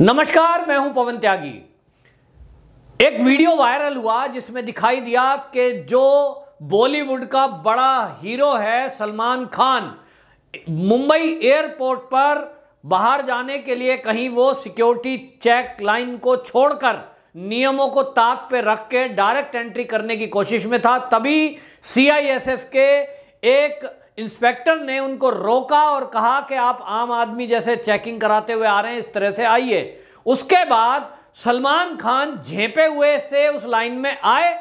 नमस्कार मैं हूं पवन त्यागी एक वीडियो वायरल हुआ जिसमें दिखाई दिया कि जो बॉलीवुड का बड़ा हीरो है सलमान खान मुंबई एयरपोर्ट पर बाहर जाने के लिए कहीं वो सिक्योरिटी चेक लाइन को छोड़कर नियमों को ताक पे रख के डायरेक्ट एंट्री करने की कोशिश में था तभी सीआईएसएफ के एक इंस्पेक्टर ने उनको रोका और कहा कि आप आम आदमी जैसे चेकिंग कराते हुए आ रहे हैं इस तरह से आइए उसके बाद सलमान खान झेपे हुए से उस लाइन में आए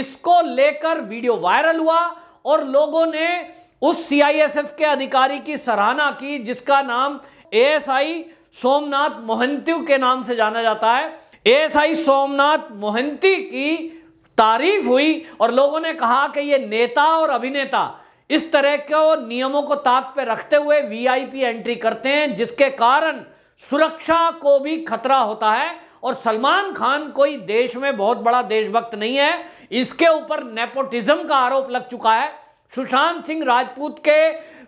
इसको लेकर वीडियो वायरल हुआ और लोगों ने उस सीआईएसएफ के अधिकारी की सराहना की जिसका नाम एएसआई सोमनाथ मोहंती के नाम से जाना जाता है एएसआई सोमनाथ मोहंती की तारीफ हुई और लोगों ने कहा कि ये नेता और अभिनेता इस तरह के नियमों को ताक पे रखते हुए वीआईपी एंट्री करते हैं जिसके कारण सुरक्षा को भी खतरा होता है और सलमान खान कोई देश में बहुत बड़ा देशभक्त नहीं है इसके ऊपर नेपोटिज्म का आरोप लग चुका है सुशांत सिंह राजपूत के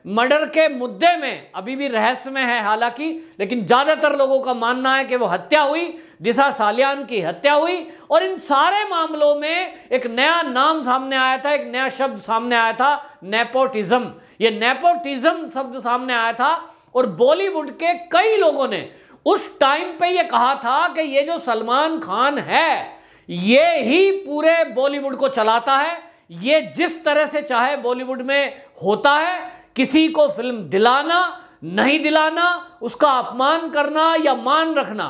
मर्डर के मुद्दे में अभी भी रहस्य में है हालांकि लेकिन ज़्यादातर लोगों का मानना है कि वो हत्या हुई दिशा सालियान की हत्या हुई और इन सारे मामलों में एक नया नाम सामने आया था एक नया शब्द सामने आया था नेपोटिज्म ये नेपोटिज्म शब्द सामने आया था और बॉलीवुड के कई लोगों ने उस टाइम पे ये कहा था कि ये जो सलमान खान है ये ही पूरे बॉलीवुड को चलाता है ये जिस तरह से चाहे बॉलीवुड में होता है किसी को फिल्म दिलाना नहीं दिलाना उसका अपमान करना या मान रखना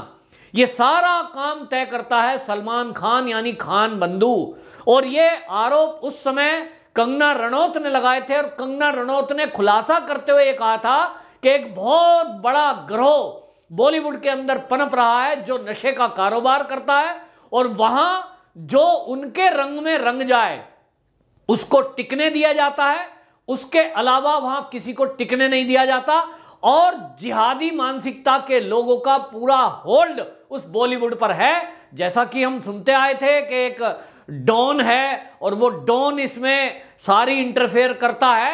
ये सारा काम तय करता है सलमान खान यानी खान बंधु और ये आरोप उस समय कंगना रणौत ने लगाए थे और कंगना रणौत ने खुलासा करते हुए कहा था कि एक बहुत बड़ा ग्रोह बॉलीवुड के अंदर पनप रहा है जो नशे का कारोबार करता है और वहां जो उनके रंग में रंग जाए उसको टिकने दिया जाता है उसके अलावा वहां किसी को टिकने नहीं दिया जाता और जिहादी मानसिकता के लोगों का पूरा होल्ड उस बॉलीवुड पर है जैसा कि हम सुनते आए थे कि एक डॉन है और वो डॉन इसमें सारी इंटरफेयर करता है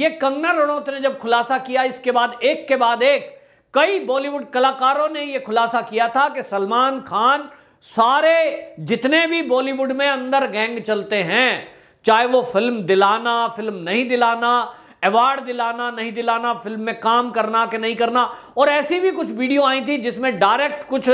ये कंगना रणौत ने जब खुलासा किया इसके बाद एक के बाद एक कई बॉलीवुड कलाकारों ने यह खुलासा किया था कि सलमान खान सारे जितने भी बॉलीवुड में अंदर गैंग चलते हैं चाहे वो फिल्म दिलाना फिल्म नहीं दिलाना अवार्ड दिलाना नहीं दिलाना फिल्म में काम करना कि नहीं करना और ऐसी भी कुछ वीडियो आई थी जिसमें डायरेक्ट कुछ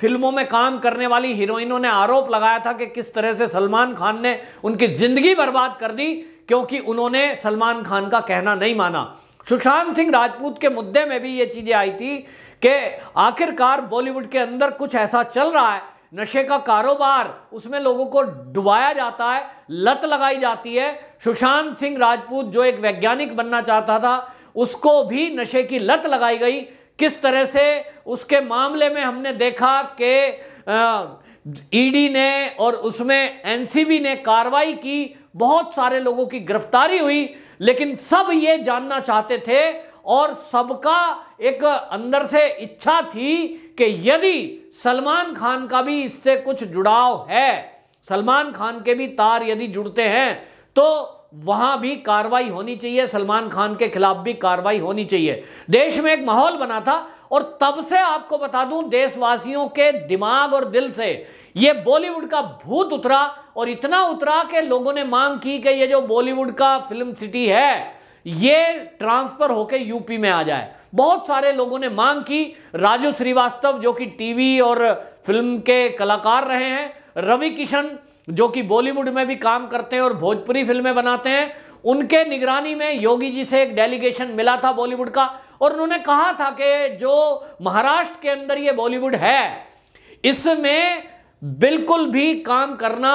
फिल्मों में काम करने वाली हीरोइनों ने आरोप लगाया था कि किस तरह से सलमान खान ने उनकी ज़िंदगी बर्बाद कर दी क्योंकि उन्होंने सलमान खान का कहना नहीं माना सुशांत सिंह राजपूत के मुद्दे में भी ये चीज़ें आई थी कि आखिरकार बॉलीवुड के अंदर कुछ ऐसा चल रहा है नशे का कारोबार उसमें लोगों को डुबाया जाता है लत लगाई जाती है सुशांत सिंह राजपूत जो एक वैज्ञानिक बनना चाहता था उसको भी नशे की लत लगाई गई किस तरह से उसके मामले में हमने देखा कि ईडी ने और उसमें एनसीबी ने कार्रवाई की बहुत सारे लोगों की गिरफ्तारी हुई लेकिन सब ये जानना चाहते थे और सबका एक अंदर से इच्छा थी कि यदि सलमान खान का भी इससे कुछ जुड़ाव है सलमान खान के भी तार यदि जुड़ते हैं तो वहां भी कार्रवाई होनी चाहिए सलमान खान के खिलाफ भी कार्रवाई होनी चाहिए देश में एक माहौल बना था और तब से आपको बता दूं देशवासियों के दिमाग और दिल से ये बॉलीवुड का भूत उतरा और इतना उतरा कि लोगों ने मांग की कि ये जो बॉलीवुड का फिल्म सिटी है ये ट्रांसफर होकर यूपी में आ जाए बहुत सारे लोगों ने मांग की राजू श्रीवास्तव जो कि टीवी और फिल्म के कलाकार रहे हैं रवि किशन जो कि बॉलीवुड में भी काम करते हैं और भोजपुरी फिल्में बनाते हैं उनके निगरानी में योगी जी से एक डेलीगेशन मिला था बॉलीवुड का और उन्होंने कहा था कि जो महाराष्ट्र के अंदर ये बॉलीवुड है इसमें बिल्कुल भी काम करना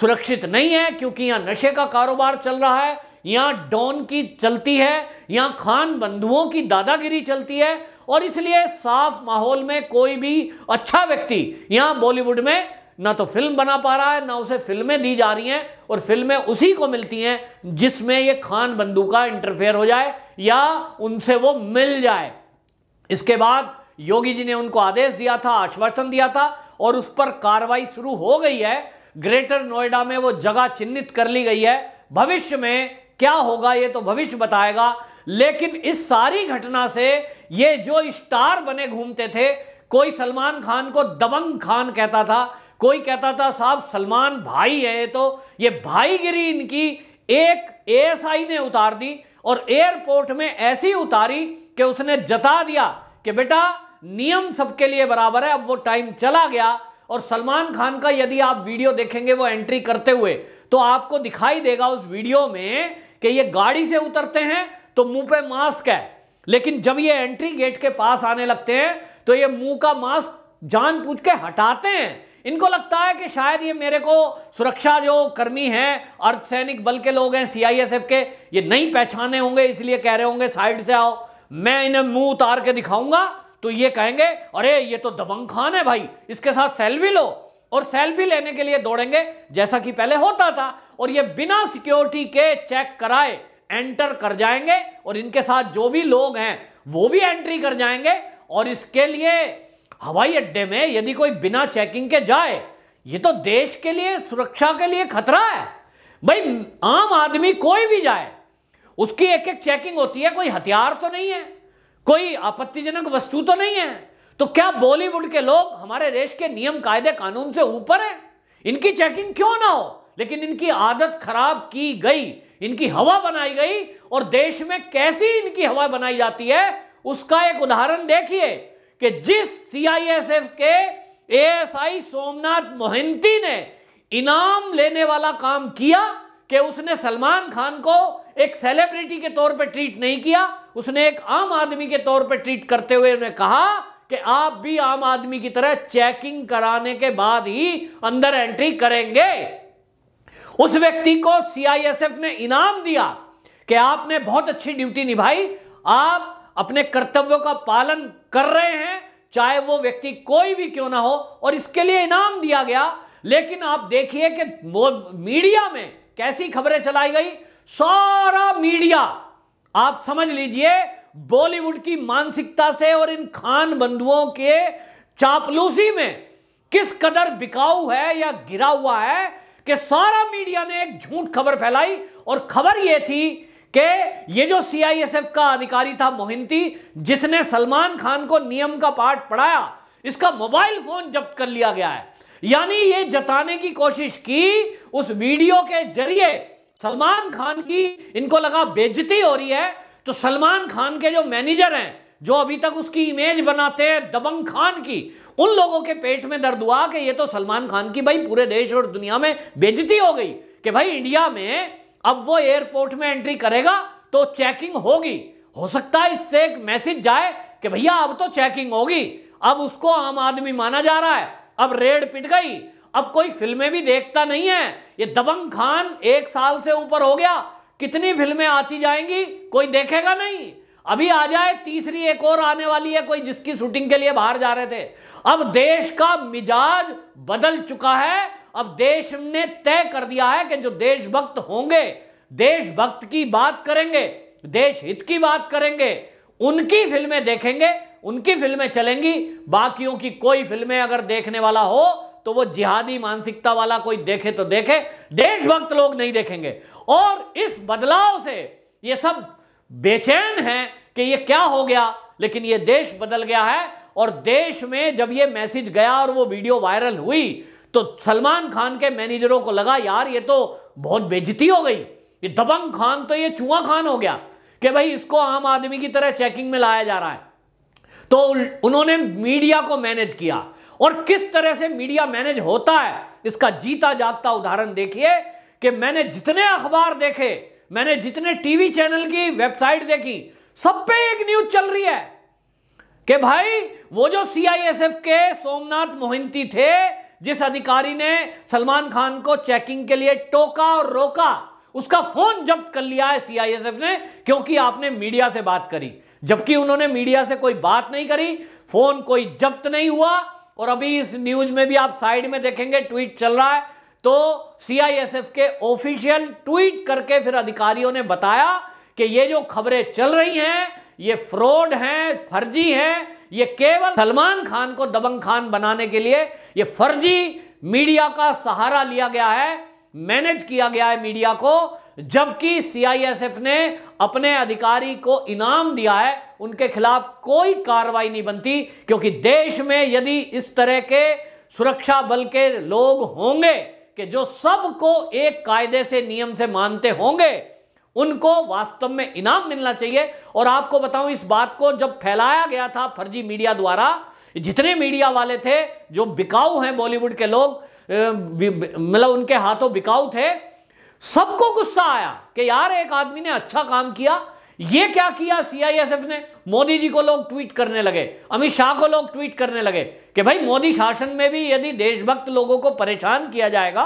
सुरक्षित नहीं है क्योंकि यहां नशे का कारोबार चल रहा है यहाँ डॉन की चलती है यहाँ खान बंधुओं की दादागिरी चलती है और इसलिए साफ माहौल में कोई भी अच्छा व्यक्ति यहाँ बॉलीवुड में ना तो फिल्म बना पा रहा है ना उसे फिल्में दी जा रही हैं और फिल्में उसी को मिलती हैं जिसमें ये खान बंधु का इंटरफेयर हो जाए या उनसे वो मिल जाए इसके बाद योगी जी ने उनको आदेश दिया था आश्वासन दिया था और उस पर कार्रवाई शुरू हो गई है ग्रेटर नोएडा में वो जगह चिन्हित कर ली गई है भविष्य में क्या होगा ये तो भविष्य बताएगा लेकिन इस सारी घटना से ये जो स्टार बने घूमते थे कोई सलमान खान को दबंग खान कहता था कोई कहता था साहब सलमान भाई है तो ये भाईगिरी इनकी एक एएसआई ने उतार दी और एयरपोर्ट में ऐसी उतारी कि उसने जता दिया कि बेटा नियम सबके लिए बराबर है अब वो टाइम चला गया और सलमान खान का यदि आप वीडियो देखेंगे वो एंट्री करते हुए तो आपको दिखाई देगा उस वीडियो में कि ये गाड़ी से उतरते हैं तो मुंह पे मास्क है लेकिन जब ये एंट्री गेट के पास आने लगते हैं तो ये मुंह का मास्क पूछ के हटाते हैं इनको लगता है कि शायद ये मेरे को सुरक्षा जो कर्मी हैं अर्धसैनिक बल के लोग हैं सीआईएसएफ के ये नहीं पहचाने होंगे इसलिए कह रहे होंगे साइड से आओ मैं इन्हें मुंह उतार के दिखाऊंगा तो ये कहेंगे अरे ये तो दबंग खान है भाई इसके साथ सेल्फी लो और सेल भी लेने के लिए दौड़ेंगे जैसा कि पहले होता था और ये बिना सिक्योरिटी के चेक कराए एंटर कर जाएंगे और इनके साथ जो भी लोग हैं वो भी एंट्री कर जाएंगे और इसके लिए हवाई अड्डे में यदि कोई बिना चेकिंग के जाए ये तो देश के लिए सुरक्षा के लिए खतरा है भाई आम आदमी कोई भी जाए उसकी एक एक चेकिंग होती है कोई हथियार तो नहीं है कोई आपत्तिजनक वस्तु तो नहीं है तो क्या बॉलीवुड के लोग हमारे देश के नियम कायदे कानून से ऊपर हैं इनकी चेकिंग क्यों ना हो लेकिन इनकी आदत खराब की गई इनकी हवा बनाई गई और देश में कैसी इनकी हवा बनाई जाती है उसका एक उदाहरण देखिए कि जिस सीआईएसएफ के एएसआई सोमनाथ मोहंती ने इनाम लेने वाला काम किया कि उसने सलमान खान को एक सेलिब्रिटी के तौर पर ट्रीट नहीं किया उसने एक आम आदमी के तौर पर ट्रीट करते हुए उन्हें कहा कि आप भी आम आदमी की तरह चेकिंग कराने के बाद ही अंदर एंट्री करेंगे उस व्यक्ति को सीआईएसएफ ने इनाम दिया कि आपने बहुत अच्छी ड्यूटी निभाई आप अपने कर्तव्यों का पालन कर रहे हैं चाहे वो व्यक्ति कोई भी क्यों ना हो और इसके लिए इनाम दिया गया लेकिन आप देखिए कि मीडिया में कैसी खबरें चलाई गई सारा मीडिया आप समझ लीजिए बॉलीवुड की मानसिकता से और इन खान बंधुओं के चापलूसी में किस कदर बिकाऊ है या गिरा हुआ है कि सारा मीडिया ने एक झूठ खबर फैलाई और खबर यह थी कि ये जो सीआईएसएफ का अधिकारी था मोहिंती जिसने सलमान खान को नियम का पाठ पढ़ाया इसका मोबाइल फोन जब्त कर लिया गया है यानी ये जताने की कोशिश की उस वीडियो के जरिए सलमान खान की इनको लगा बेजती हो रही है तो सलमान खान के जो मैनेजर हैं जो अभी तक उसकी इमेज बनाते हैं दबंग खान की उन लोगों के पेट में दर्द हुआ कि ये तो सलमान खान की भाई पूरे देश और दुनिया में बेजती हो गई कि भाई इंडिया में अब वो एयरपोर्ट में एंट्री करेगा तो चेकिंग होगी हो सकता है इससे एक मैसेज जाए कि भैया अब तो चेकिंग होगी अब उसको आम आदमी माना जा रहा है अब रेड पिट गई अब कोई फिल्में भी देखता नहीं है ये दबंग खान एक साल से ऊपर हो गया कितनी फिल्में आती जाएंगी कोई देखेगा नहीं अभी आ जाए तीसरी एक और आने वाली है कोई जिसकी शूटिंग के लिए बाहर जा रहे थे अब देश का मिजाज बदल चुका है अब देश ने तय कर दिया है कि जो देशभक्त होंगे देशभक्त की बात करेंगे देश हित की बात करेंगे उनकी फिल्में देखेंगे उनकी फिल्में चलेंगी बाकियों की कोई फिल्में अगर देखने वाला हो तो वो जिहादी मानसिकता वाला कोई देखे तो देखे देशभक्त लोग नहीं देखेंगे और इस बदलाव से ये सब बेचैन हैं कि ये क्या हो गया लेकिन ये देश बदल गया है और देश में जब ये मैसेज गया और वो वीडियो वायरल हुई तो सलमान खान के मैनेजरों को लगा यार ये तो बहुत बेजती हो गई ये दबंग खान तो ये चुआ खान हो गया कि भाई इसको आम आदमी की तरह चेकिंग में लाया जा रहा है तो उन्होंने मीडिया को मैनेज किया और किस तरह से मीडिया मैनेज होता है इसका जीता जागता उदाहरण देखिए कि मैंने जितने अखबार देखे मैंने जितने टीवी चैनल की वेबसाइट देखी सब पे एक न्यूज चल रही है कि भाई वो जो सीआईएसएफ के सोमनाथ मोहिंती थे जिस अधिकारी ने सलमान खान को चेकिंग के लिए टोका और रोका उसका फोन जब्त कर लिया है सीआईएसएफ ने क्योंकि आपने मीडिया से बात करी जबकि उन्होंने मीडिया से कोई बात नहीं करी फोन कोई जब्त नहीं हुआ और अभी इस न्यूज में भी आप साइड में देखेंगे ट्वीट चल रहा है तो सीआईएसएफ के ऑफिशियल ट्वीट करके फिर अधिकारियों ने बताया कि ये जो खबरें चल रही हैं ये फ्रॉड हैं फर्जी हैं ये केवल सलमान खान को दबंग खान बनाने के लिए ये फर्जी मीडिया का सहारा लिया गया है मैनेज किया गया है मीडिया को जबकि सीआईएसएफ ने अपने अधिकारी को इनाम दिया है उनके खिलाफ कोई कार्रवाई नहीं बनती क्योंकि देश में यदि इस तरह के सुरक्षा बल के लोग होंगे कि जो सबको एक कायदे से नियम से मानते होंगे उनको वास्तव में इनाम मिलना चाहिए और आपको बताऊं इस बात को जब फैलाया गया था फर्जी मीडिया द्वारा जितने मीडिया वाले थे जो बिकाऊ हैं बॉलीवुड के लोग मतलब उनके हाथों बिकाऊ थे सबको गुस्सा आया कि यार एक आदमी ने अच्छा काम किया ये क्या किया सीआईएसएफ ने मोदी जी को लोग ट्वीट करने लगे अमित शाह को लोग ट्वीट करने लगे कि भाई मोदी शासन में भी यदि देशभक्त लोगों को परेशान किया जाएगा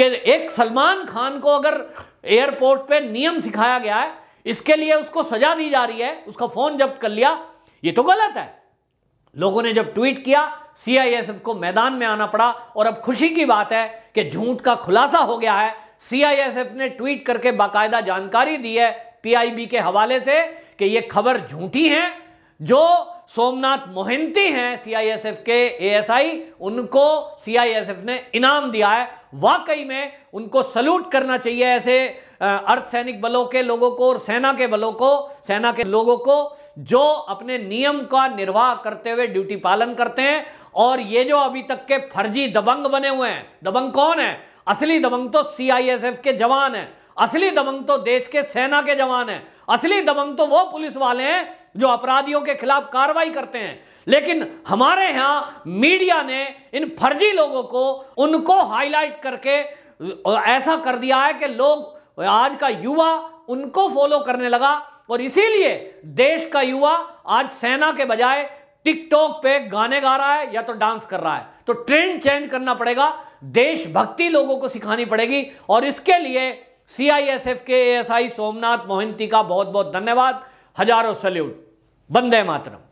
कि एक सलमान खान को अगर एयरपोर्ट पे नियम सिखाया गया है इसके लिए उसको सजा दी जा रही है उसका फोन जब्त कर लिया ये तो गलत है लोगों ने जब ट्वीट किया सीआईएसएफ को मैदान में आना पड़ा और अब खुशी की बात है कि झूठ का खुलासा हो गया है सीआईएसएफ ने ट्वीट करके बाकायदा जानकारी दी है पीआईबी के हवाले से कि ये खबर झूठी है जो सोमनाथ मोहंती हैं सीआईएसएफ के एएसआई उनको सीआईएसएफ ने इनाम दिया है वाकई में उनको सल्यूट करना चाहिए ऐसे अर्धसैनिक बलों के लोगों को और सेना के बलों को सेना के लोगों को जो अपने नियम का निर्वाह करते हुए ड्यूटी पालन करते हैं और ये जो अभी तक के फर्जी दबंग बने हुए हैं दबंग कौन है असली दबंग तो सीआईएसएफ के जवान हैं असली दबंग तो देश के सेना के जवान हैं असली दबंग तो वो पुलिस वाले हैं जो अपराधियों के खिलाफ कार्रवाई करते हैं लेकिन हमारे यहाँ मीडिया ने इन फर्जी लोगों को उनको हाईलाइट करके ऐसा कर दिया है कि लोग आज का युवा उनको फॉलो करने लगा और इसीलिए देश का युवा आज सेना के बजाय टिकटॉक पे गाने गा रहा है या तो डांस कर रहा है तो ट्रेंड चेंज करना पड़ेगा देशभक्ति लोगों को सिखानी पड़ेगी और इसके लिए सीआईएसएफ के एएसआई सोमनाथ मोहंती का बहुत बहुत धन्यवाद हजारों सल्यूट बंदे मातरम